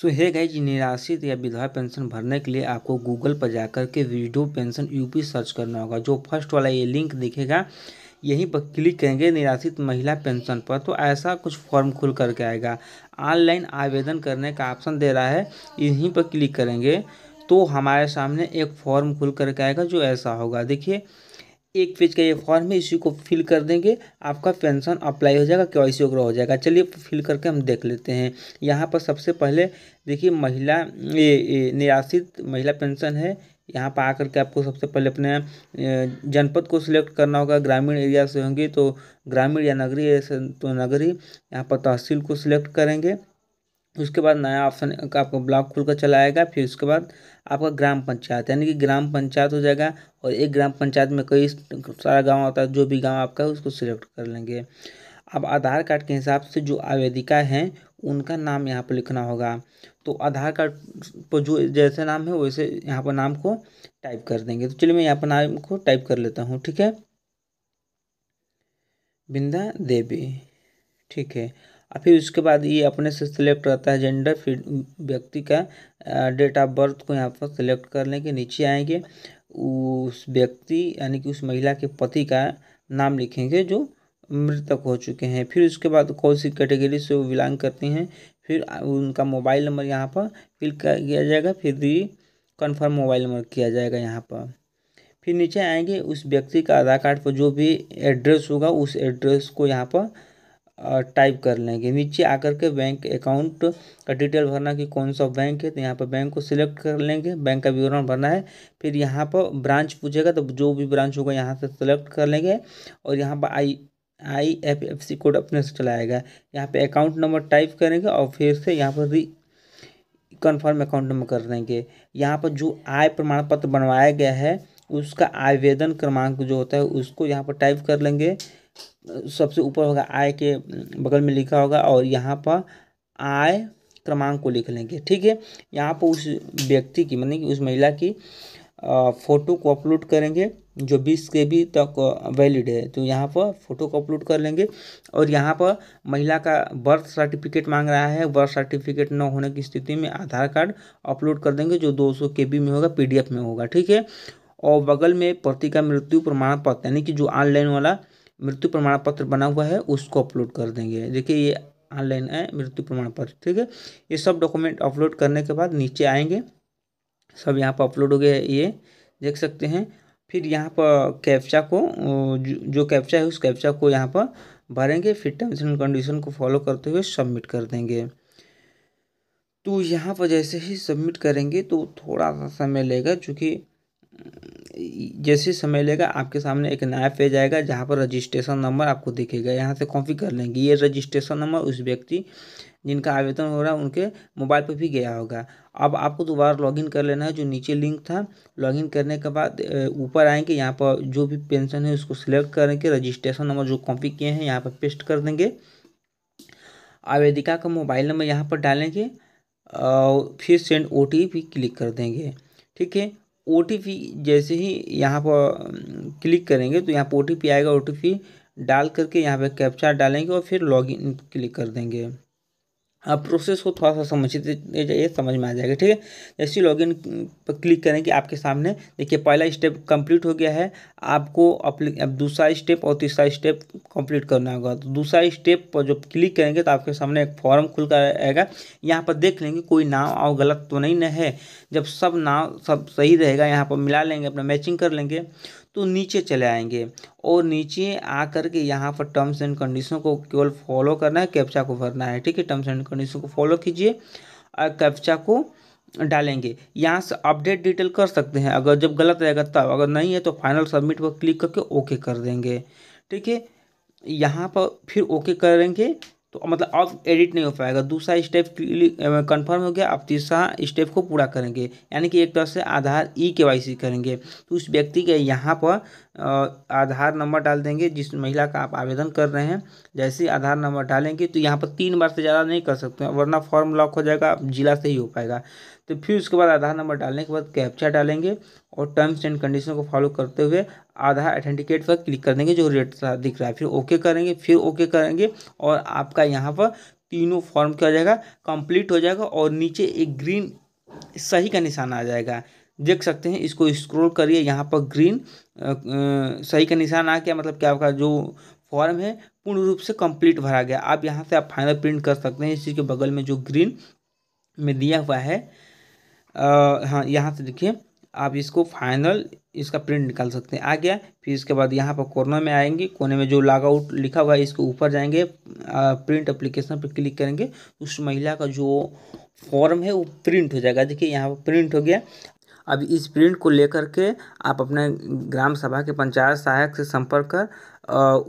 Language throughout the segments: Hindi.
सो है गए जी निराश्रित या विधवा पेंशन भरने के लिए आपको गूगल पर जाकर के विडो पेंशन यूपी सर्च करना होगा जो फर्स्ट वाला ये लिंक दिखेगा यहीं पर क्लिक करेंगे निराश्रित महिला पेंशन पर तो ऐसा कुछ फॉर्म खुल करके आएगा ऑनलाइन आवेदन करने का ऑप्शन दे रहा है यहीं पर क्लिक करेंगे तो हमारे सामने एक फॉर्म खुल करके आएगा जो ऐसा होगा देखिए एक पेज का ये फॉर्म है इसी को फिल कर देंगे आपका पेंशन अप्लाई हो जाएगा के वाई हो जाएगा चलिए फिल करके हम देख लेते हैं यहाँ पर सबसे पहले देखिए महिला ये निराश्रित महिला पेंशन है यहाँ पर आकर के आपको सबसे पहले अपने जनपद को सिलेक्ट करना होगा ग्रामीण एरिया से होंगे तो ग्रामीण या नगरी तो नगरी यहाँ पर तहसील को सिलेक्ट करेंगे उसके बाद नया ऑप्शन का आपका ब्लॉक खुलकर चला आएगा फिर उसके बाद आपका ग्राम पंचायत यानी कि ग्राम पंचायत हो जाएगा और एक ग्राम पंचायत में कई सारा गांव आता है जो भी गांव आपका है उसको सिलेक्ट कर लेंगे अब आधार कार्ड के हिसाब से जो आवेदिका हैं उनका नाम यहाँ पर लिखना होगा तो आधार कार्ड पर जो जैसे नाम है वैसे यहाँ पर नाम को टाइप कर देंगे तो चलिए मैं यहाँ पर नाम को टाइप कर लेता हूँ ठीक है बिंदा देवी ठीक है और फिर उसके बाद ये अपने से सिलेक्ट रहता है जेंडर फिर व्यक्ति का डेट ऑफ बर्थ को यहाँ पर सिलेक्ट कर लेंगे नीचे आएंगे उस व्यक्ति यानी कि उस महिला के पति का नाम लिखेंगे जो मृतक हो चुके हैं फिर उसके बाद कौन सी कैटेगरी से वो बिलोंग करते हैं फिर उनका मोबाइल नंबर यहाँ पर फिल किया जाएगा फिर भी कन्फर्म मोबाइल नंबर किया जाएगा यहाँ पर फिर नीचे आएंगे उस व्यक्ति का आधार कार्ड पर जो भी एड्रेस होगा उस एड्रेस को यहाँ पर टाइप कर लेंगे नीचे आकर के बैंक अकाउंट का डिटेल भरना कि कौन सा बैंक है तो यहाँ पर बैंक को सिलेक्ट कर लेंगे बैंक का विवरण भरना है फिर यहाँ पर ब्रांच पूछेगा तो जो भी ब्रांच होगा यहाँ से सिलेक्ट कर लेंगे और यहाँ पर I I F F C code अपने से चलाएगा यहाँ पे अकाउंट नंबर टाइप करेंगे और फिर से यहाँ पर री कन्फर्म अकाउंट नंबर कर देंगे यहाँ पर जो आय प्रमाण पत्र बनवाया गया है उसका आवेदन क्रमांक जो होता है उसको यहाँ पर टाइप कर लेंगे सबसे ऊपर होगा आय के बगल में लिखा होगा और यहाँ पर आय क्रमांक को लिख लेंगे ठीक है यहाँ पर उस व्यक्ति की मतलब कि उस महिला की फ़ोटो को अपलोड करेंगे जो बीस के बी तक वैलिड है तो यहाँ पर फोटो को अपलोड कर लेंगे और यहाँ पर महिला का बर्थ सर्टिफिकेट मांग रहा है बर्थ सर्टिफिकेट न होने की स्थिति में आधार कार्ड अपलोड कर देंगे जो दो सौ के बी में होगा पीडीएफ में होगा ठीक है और बगल में पति का मृत्यु प्रमाण पत्र यानी कि जो ऑनलाइन वाला मृत्यु प्रमाण पत्र बना हुआ है उसको अपलोड कर देंगे देखिए ये ऑनलाइन है मृत्यु प्रमाण पत्र ठीक है ये सब डॉक्यूमेंट अपलोड करने के बाद नीचे आएंगे सब यहाँ पर अपलोड हो गया ये देख सकते हैं फिर यहाँ पर कैप्चा को जो कैप्चा है उस कैप्चा को यहाँ पर भरेंगे फिर टर्म्स एंड कंडीशन को फॉलो करते हुए सबमिट कर देंगे तो यहाँ पर जैसे ही सबमिट करेंगे तो थोड़ा सा समय लेगा चूँकि जैसे समय लेगा आपके सामने एक नया पेज आएगा जहाँ पर रजिस्ट्रेशन नंबर आपको दिखेगा यहाँ से कॉपी कर लेंगे ये रजिस्ट्रेशन नंबर उस व्यक्ति जिनका आवेदन हो रहा है उनके मोबाइल पर भी गया होगा अब आपको दोबारा लॉगिन कर लेना है जो नीचे लिंक था लॉगिन करने के बाद ऊपर आएंगे यहाँ पर जो भी पेंशन है उसको सिलेक्ट करेंगे रजिस्ट्रेशन नंबर जो कॉपी किए हैं यहाँ पर पेस्ट कर देंगे आवेदिका का मोबाइल नंबर यहाँ पर डालेंगे और फिर send O T P click कर देंगे ठीक है ओ जैसे ही यहाँ पर क्लिक करेंगे तो यहाँ पर ओ आएगा ओ डाल करके यहाँ पर कैप्चा डालेंगे और फिर लॉगिन क्लिक कर देंगे आप प्रोसेस को थोड़ा सा समझते जाइए समझ में आ जाएगा ठीक है जैसे लॉगिन पर क्लिक करें कि आपके सामने देखिए पहला स्टेप कंप्लीट हो गया है आपको अब दूसरा स्टेप और तीसरा स्टेप कंप्लीट करना होगा तो दूसरा स्टेप पर जब क्लिक करेंगे तो आपके सामने एक फॉर्म खुल कर आएगा यहाँ पर देख लेंगे कोई नाव और गलत तो नहीं है जब सब नाव सब सही रहेगा यहाँ पर मिला लेंगे अपना मैचिंग कर लेंगे तो नीचे चले आएंगे और नीचे आ के यहाँ पर टर्म्स एंड कंडीशन को केवल फॉलो करना है कैप्चा को भरना है ठीक है टर्म्स एंड कंडीशन को फॉलो कीजिए और कैप्चा को डालेंगे यहाँ से अपडेट डिटेल कर सकते हैं अगर जब गलत रहेगा तब अगर नहीं है तो फाइनल सबमिट पर क्लिक करके ओके कर देंगे ठीक है यहाँ पर फिर ओके करेंगे तो मतलब अब एडिट नहीं हो पाएगा दूसरा स्टेप कंफर्म हो गया अब तीसरा स्टेप को पूरा करेंगे यानी कि एक तरह से आधार ई के वाई सी करेंगे तो उस व्यक्ति के यहाँ पर आधार नंबर डाल देंगे जिस महिला का आप आवेदन कर रहे हैं जैसे आधार नंबर डालेंगे तो यहाँ पर तीन बार से ज़्यादा नहीं कर सकते वरना फॉर्म लॉक हो जाएगा जिला से ही हो पाएगा तो फिर उसके बाद आधार नंबर डालने के बाद कैप्चा डालेंगे और टर्म्स एंड कंडीशन को फॉलो करते हुए आधार आइडेंटिकेट पर क्लिक कर देंगे जो रेट दिख रहा है फिर ओके करेंगे फिर ओके करेंगे और आपका यहाँ पर तीनों फॉर्म क्या हो जाएगा कंप्लीट हो जाएगा और नीचे एक ग्रीन सही का निशान आ जाएगा देख सकते हैं इसको स्क्रॉल करिए यहाँ पर ग्रीन आ, आ, सही का निशान आ गया मतलब क्या आपका जो फॉर्म है पूर्ण रूप से कंप्लीट भरा गया आप यहाँ से आप फाइनल प्रिंट कर सकते हैं इसी के बगल में जो ग्रीन में दिया हुआ है आ, हाँ यहाँ से देखिए आप इसको फाइनल इसका प्रिंट निकाल सकते हैं आ गया फिर इसके बाद यहाँ पर कोने में आएंगे कोने में जो लॉग आउट लिखा हुआ है इसके ऊपर जाएंगे प्रिंट अप्लीकेशन पर क्लिक करेंगे उस महिला का जो फॉर्म है वो प्रिंट हो जाएगा देखिए यहाँ पर प्रिंट हो गया अब इस प्रिंट को लेकर के आप अपने ग्राम सभा के पंचायत सहायक से संपर्क कर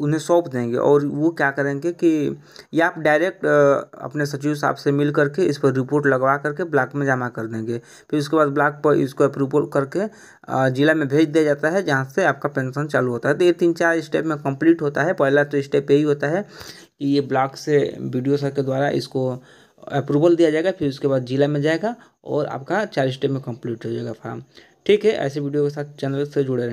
उन्हें सौंप देंगे और वो क्या करेंगे कि या आप डायरेक्ट अपने सचिव साहब से मिल करके इस पर रिपोर्ट लगवा करके ब्लॉक में जमा कर देंगे फिर उसके बाद ब्लॉक पर इसको अप्रूवल करके ज़िला में भेज दिया जाता है जहाँ से आपका पेंशन चालू होता है तो ये तीन चार स्टेप में कंप्लीट होता है पहला तो स्टेप यही होता है कि ये ब्लॉक से बी सर के द्वारा इसको अप्रूवल दिया जाएगा फिर उसके बाद ज़िला में जाएगा और आपका चार स्टेप में कंप्लीट हो जाएगा फार्म ठीक है ऐसे वीडियो के साथ चैनल से जुड़े रहें